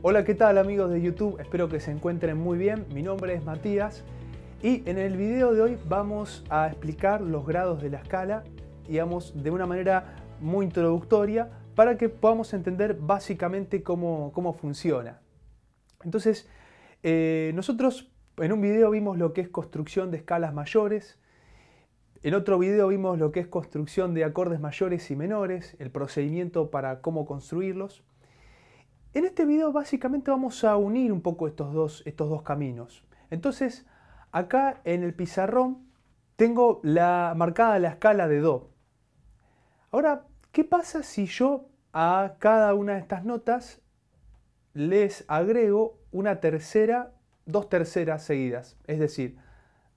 Hola, ¿qué tal amigos de YouTube? Espero que se encuentren muy bien. Mi nombre es Matías y en el video de hoy vamos a explicar los grados de la escala, digamos, de una manera muy introductoria para que podamos entender básicamente cómo, funciona. Entonces, eh, nosotros en un video vimos lo que es construcción de escalas mayores, en otro video vimos lo que es construcción de acordes mayores y menores, el procedimiento para cómo construirlos. En este video básicamente vamos a unir un poco estos dos, estos dos caminos. Entonces, acá en el pizarrón tengo la, marcada la escala de Do. Ahora, ¿qué pasa si yo a cada una de estas notas les agrego una tercera, dos terceras seguidas? Es decir,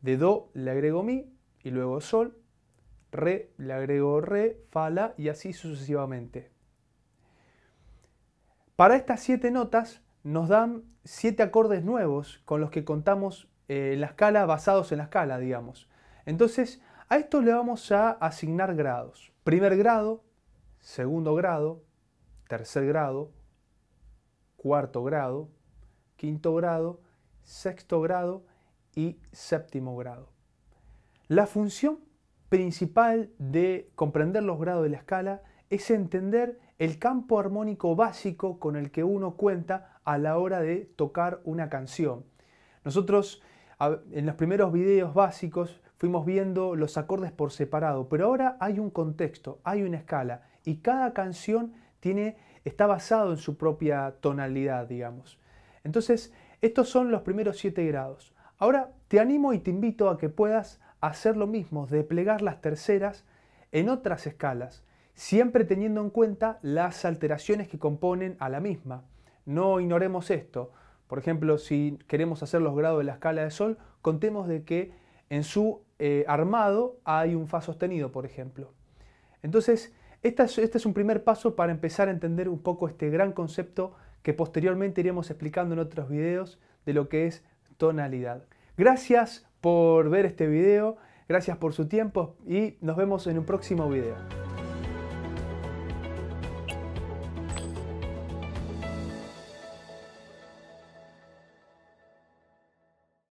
de Do le agrego Mi y luego Sol, Re le agrego Re, Fa, La y así sucesivamente. Para estas siete notas nos dan siete acordes nuevos con los que contamos eh, la escala, basados en la escala, digamos. Entonces, a esto le vamos a asignar grados. Primer grado, segundo grado, tercer grado, cuarto grado, quinto grado, sexto grado y séptimo grado. La función principal de comprender los grados de la escala es entender el campo armónico básico con el que uno cuenta a la hora de tocar una canción. Nosotros en los primeros videos básicos fuimos viendo los acordes por separado, pero ahora hay un contexto, hay una escala y cada canción tiene, está basado en su propia tonalidad, digamos. Entonces, estos son los primeros siete grados. Ahora te animo y te invito a que puedas hacer lo mismo, desplegar las terceras en otras escalas siempre teniendo en cuenta las alteraciones que componen a la misma. No ignoremos esto. Por ejemplo, si queremos hacer los grados de la escala de sol, contemos de que en su eh, armado hay un fa sostenido, por ejemplo. Entonces, este es un primer paso para empezar a entender un poco este gran concepto que posteriormente iremos explicando en otros videos de lo que es tonalidad. Gracias por ver este video, gracias por su tiempo y nos vemos en un próximo video.